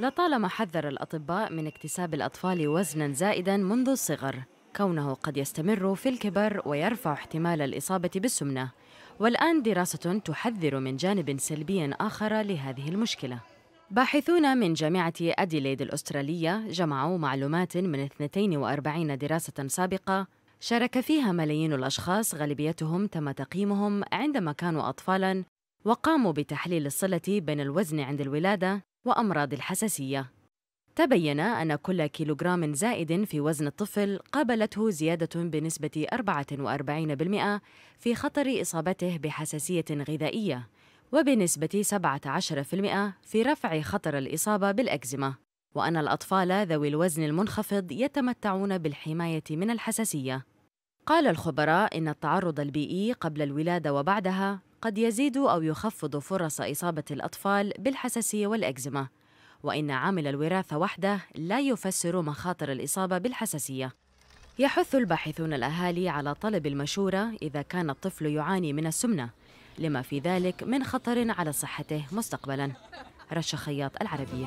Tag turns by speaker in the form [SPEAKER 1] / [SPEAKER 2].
[SPEAKER 1] لطالما حذر الأطباء من اكتساب الأطفال وزناً زائداً منذ الصغر كونه قد يستمر في الكبر ويرفع احتمال الإصابة بالسمنة والآن دراسة تحذر من جانب سلبي آخر لهذه المشكلة باحثون من جامعة أديليد الأسترالية جمعوا معلومات من 42 دراسة سابقة شارك فيها ملايين الأشخاص غالبيتهم تم تقييمهم عندما كانوا أطفالاً وقاموا بتحليل الصلة بين الوزن عند الولادة وأمراض الحساسية تبين أن كل كيلوغرام زائد في وزن الطفل قابلته زيادة بنسبة 44% في خطر إصابته بحساسية غذائية وبنسبة 17% في رفع خطر الإصابة بالأكزيما وأن الأطفال ذوي الوزن المنخفض يتمتعون بالحماية من الحساسية قال الخبراء إن التعرض البيئي e قبل الولادة وبعدها قد يزيد أو يخفض فرص إصابة الأطفال بالحساسية والأكزيما وإن عامل الوراثة وحده لا يفسر مخاطر الإصابة بالحساسية يحث الباحثون الأهالي على طلب المشورة إذا كان الطفل يعاني من السمنة لما في ذلك من خطر على صحته مستقبلاً رشا خياط العربية